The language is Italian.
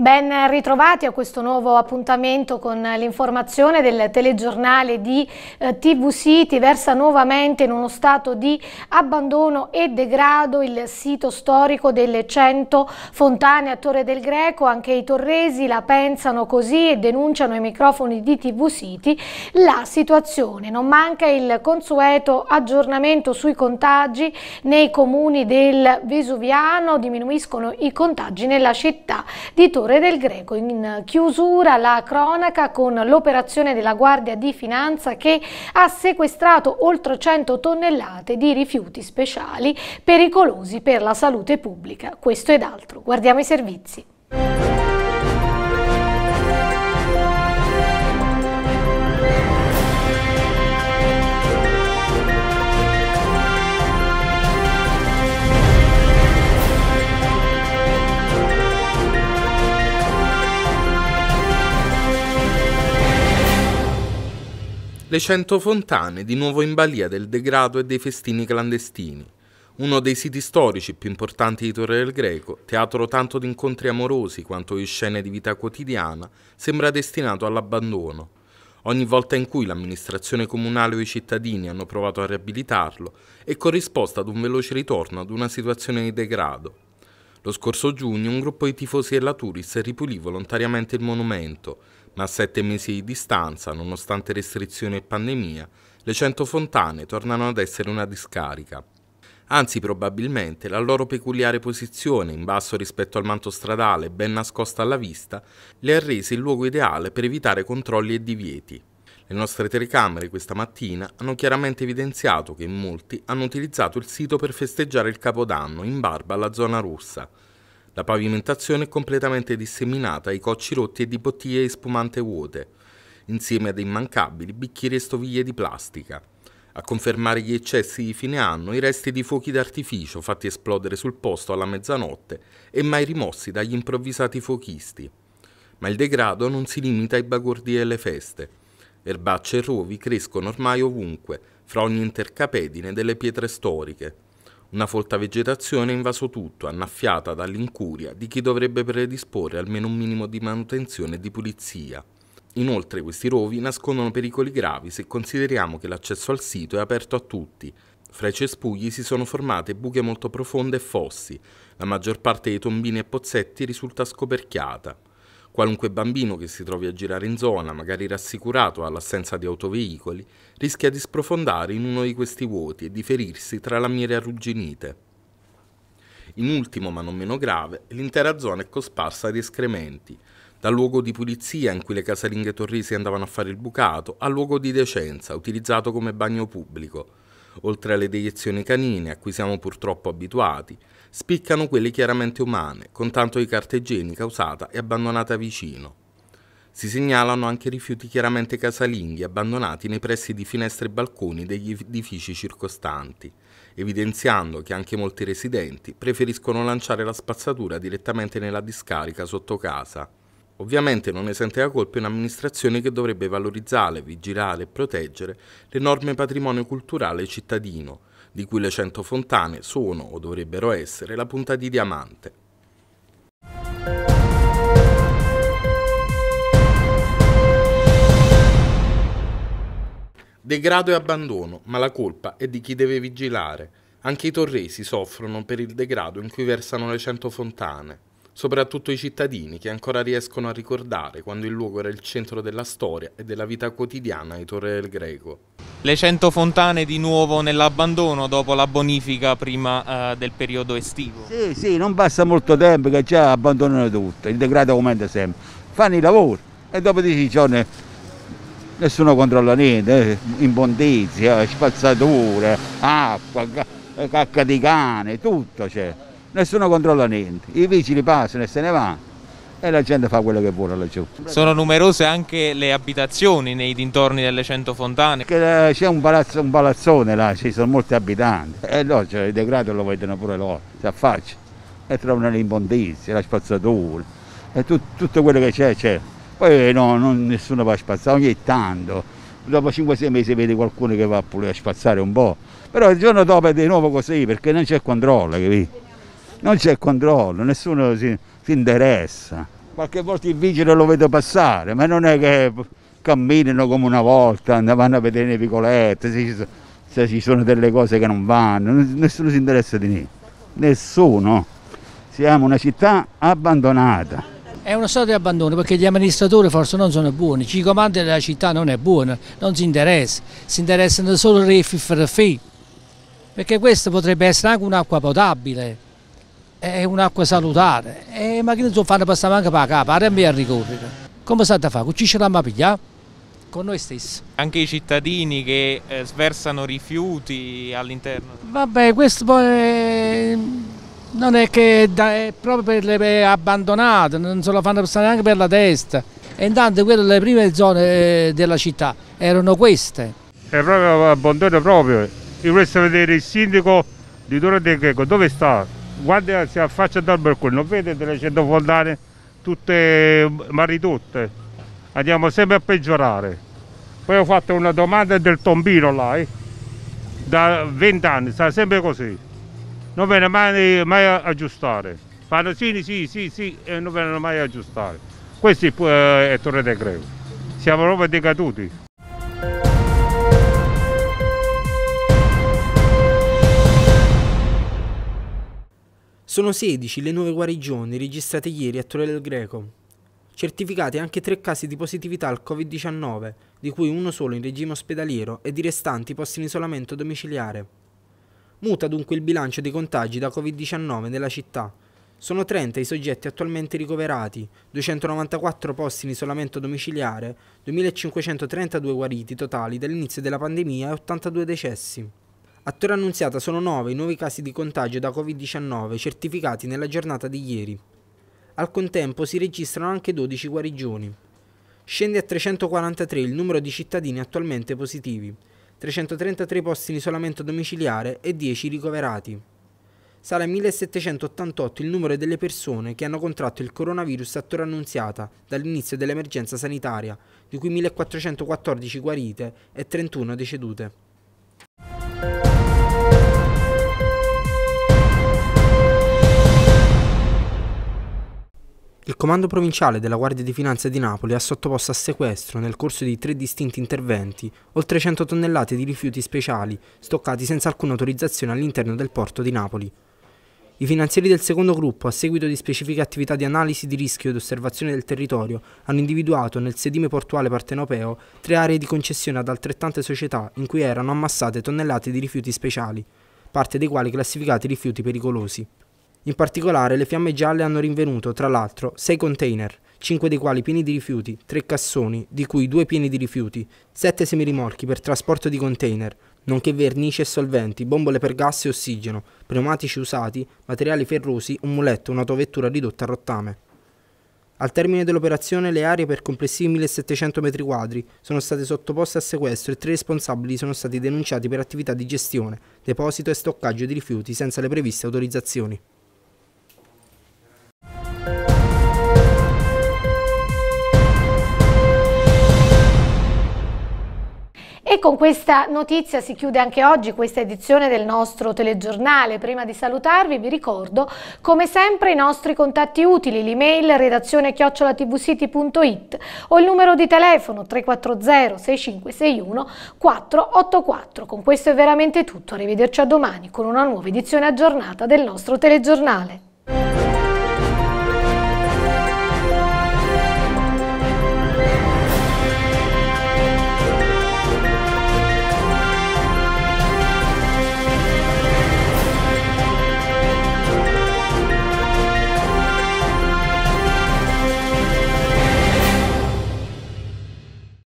Ben ritrovati a questo nuovo appuntamento con l'informazione del telegiornale di eh, TV City. Versa nuovamente in uno stato di abbandono e degrado il sito storico delle 100 fontane a Torre del Greco. Anche i torresi la pensano così e denunciano ai microfoni di TV City la situazione. Non manca il consueto aggiornamento sui contagi nei comuni del Vesuviano. Diminuiscono i contagi nella città di Torre favore del greco. In chiusura la cronaca con l'operazione della Guardia di Finanza che ha sequestrato oltre 100 tonnellate di rifiuti speciali pericolosi per la salute pubblica. Questo ed altro. Guardiamo i servizi. Le Cento Fontane, di nuovo in balia del degrado e dei festini clandestini. Uno dei siti storici più importanti di Torre del Greco, teatro tanto di incontri amorosi quanto di scene di vita quotidiana, sembra destinato all'abbandono. Ogni volta in cui l'amministrazione comunale o i cittadini hanno provato a riabilitarlo, è corrisposta ad un veloce ritorno ad una situazione di degrado. Lo scorso giugno un gruppo di tifosi della Turis ripulì volontariamente il monumento, ma a sette mesi di distanza, nonostante restrizioni e pandemia, le 100 fontane tornano ad essere una discarica. Anzi, probabilmente, la loro peculiare posizione, in basso rispetto al manto stradale, ben nascosta alla vista, le ha rese il luogo ideale per evitare controlli e divieti. Le nostre telecamere questa mattina hanno chiaramente evidenziato che molti hanno utilizzato il sito per festeggiare il Capodanno in barba alla zona russa, la pavimentazione è completamente disseminata, i cocci rotti e di bottiglie di spumante vuote, insieme ad immancabili bicchieri e stoviglie di plastica. A confermare gli eccessi di fine anno i resti di fuochi d'artificio fatti esplodere sul posto alla mezzanotte e mai rimossi dagli improvvisati fuochisti. Ma il degrado non si limita ai bagordi e alle feste. Erbacce e rovi crescono ormai ovunque, fra ogni intercapedine delle pietre storiche, una folta vegetazione ha invaso tutto, annaffiata dall'incuria di chi dovrebbe predisporre almeno un minimo di manutenzione e di pulizia. Inoltre questi rovi nascondono pericoli gravi se consideriamo che l'accesso al sito è aperto a tutti. Fra i cespugli si sono formate buche molto profonde e fossi, la maggior parte dei tombini e pozzetti risulta scoperchiata. Qualunque bambino che si trovi a girare in zona, magari rassicurato all'assenza di autoveicoli, rischia di sprofondare in uno di questi vuoti e di ferirsi tra lamiere arrugginite. In ultimo, ma non meno grave, l'intera zona è cosparsa di escrementi, dal luogo di pulizia in cui le casalinghe torrisi andavano a fare il bucato, al luogo di decenza, utilizzato come bagno pubblico, Oltre alle deiezioni canine, a cui siamo purtroppo abituati, spiccano quelle chiaramente umane, con tanto di carta igienica usata e abbandonata vicino. Si segnalano anche rifiuti chiaramente casalinghi abbandonati nei pressi di finestre e balconi degli edifici circostanti, evidenziando che anche molti residenti preferiscono lanciare la spazzatura direttamente nella discarica sotto casa. Ovviamente non esente da la colpa un'amministrazione che dovrebbe valorizzare, vigilare e proteggere l'enorme patrimonio culturale cittadino, di cui le cento fontane sono o dovrebbero essere la punta di diamante. Degrado e abbandono, ma la colpa è di chi deve vigilare. Anche i torresi soffrono per il degrado in cui versano le cento fontane soprattutto i cittadini che ancora riescono a ricordare quando il luogo era il centro della storia e della vita quotidiana di Torre del Greco. Le cento fontane di nuovo nell'abbandono dopo la bonifica prima eh, del periodo estivo. Sì, sì, non passa molto tempo che già abbandonano tutto, il degrado aumenta sempre. Fanno i lavori e dopo 10 giorni nessuno controlla niente, eh, imbondizia, spazzatura, acqua, cacca di cane, tutto c'è nessuno controlla niente, i vigili passano e se ne vanno e la gente fa quello che vuole laggiù. Sono numerose anche le abitazioni nei dintorni delle cento fontane. Eh, c'è un, palazzo, un palazzone là, ci sono molti abitanti e eh, loro cioè, il degrado lo vedono pure loro, si affaccia e trovano le l'imbondizie, la spazzatura e tu, tutto quello che c'è c'è. Poi eh, no, non, nessuno va a spazzare, ogni tanto, dopo 5-6 mesi vedi qualcuno che va pure a spazzare un po', però il giorno dopo è di nuovo così perché non c'è controllo, capito? non c'è controllo, nessuno si, si, interessa. Qualche volta il vigile lo vedo passare, ma non è che camminano come una volta, andavano a vedere le vicolette, se ci, sono, se ci sono delle cose che non vanno, nessuno si interessa di niente, nessuno. Siamo una città abbandonata. È uno stato di abbandono perché gli amministratori forse non sono buoni, ci comandano la città non è buono, non si interessa, si interessano solo i rifi perché questa potrebbe essere anche un'acqua potabile è un'acqua salutare e le macchine sono fatte passare anche per la capa, a me a ricorrere. Come state a fare? Con ci la mapiglia? Con noi stessi. Anche i cittadini che eh, sversano rifiuti all'interno? Vabbè, questo poi è... Eh, non è che da... è proprio per le abbandonate, non se lo fanno passare neanche per la testa. E intanto quelle delle prime zone eh, della città erano queste. È proprio abbandonato proprio. Io vorrei vedere il sindaco di Torre del Greco, dove sta? guarda, eh, si affaccia dal balcone, vede delle centrofondane tutte mal ridotte, andiamo sempre a peggiorare. Poi ho fatto una domanda del tombino là, eh. da 20 anni, sta sempre così, non viene mai, mai aggiustare. Fanno sì, sì, sì, sì, e non vengono mai aggiustare. Questo è, eh, è Torre del Greco, siamo proprio decaduti. Sono 16 le nuove guarigioni registrate ieri a Torre del Greco. Certificati anche tre casi di positività al Covid-19, di cui uno solo in regime ospedaliero e i restanti posti in isolamento domiciliare. Muta dunque il bilancio dei contagi da Covid-19 nella città. Sono 30 i soggetti attualmente ricoverati, 294 posti in isolamento domiciliare, 2532 guariti totali dall'inizio della pandemia e 82 decessi. A Torre Annunziata sono 9 i nuovi casi di contagio da Covid-19 certificati nella giornata di ieri. Al contempo si registrano anche 12 guarigioni. Scende a 343 il numero di cittadini attualmente positivi, 333 posti in isolamento domiciliare e 10 ricoverati. Sale a 1788 il numero delle persone che hanno contratto il coronavirus a Torre Annunziata dall'inizio dell'emergenza sanitaria, di cui 1414 guarite e 31 decedute. Il Comando Provinciale della Guardia di Finanza di Napoli ha sottoposto a sequestro, nel corso di tre distinti interventi, oltre 100 tonnellate di rifiuti speciali, stoccati senza alcuna autorizzazione all'interno del porto di Napoli. I finanzieri del secondo gruppo, a seguito di specifiche attività di analisi di rischio ed osservazione del territorio, hanno individuato nel sedime portuale partenopeo tre aree di concessione ad altrettante società in cui erano ammassate tonnellate di rifiuti speciali, parte dei quali classificati rifiuti pericolosi. In particolare le fiamme gialle hanno rinvenuto, tra l'altro, 6 container, 5 dei quali pieni di rifiuti, 3 cassoni, di cui 2 pieni di rifiuti, 7 semirimorchi per trasporto di container, nonché vernici e solventi, bombole per gas e ossigeno, pneumatici usati, materiali ferrosi, un muletto, un'autovettura ridotta a rottame. Al termine dell'operazione le aree per complessivi 1700 m2 sono state sottoposte a sequestro e tre responsabili sono stati denunciati per attività di gestione, deposito e stoccaggio di rifiuti senza le previste autorizzazioni. E con questa notizia si chiude anche oggi questa edizione del nostro telegiornale. Prima di salutarvi vi ricordo come sempre i nostri contatti utili, l'email redazione chiocciolatvcity.it o il numero di telefono 340 6561 484. Con questo è veramente tutto, arrivederci a domani con una nuova edizione aggiornata del nostro telegiornale.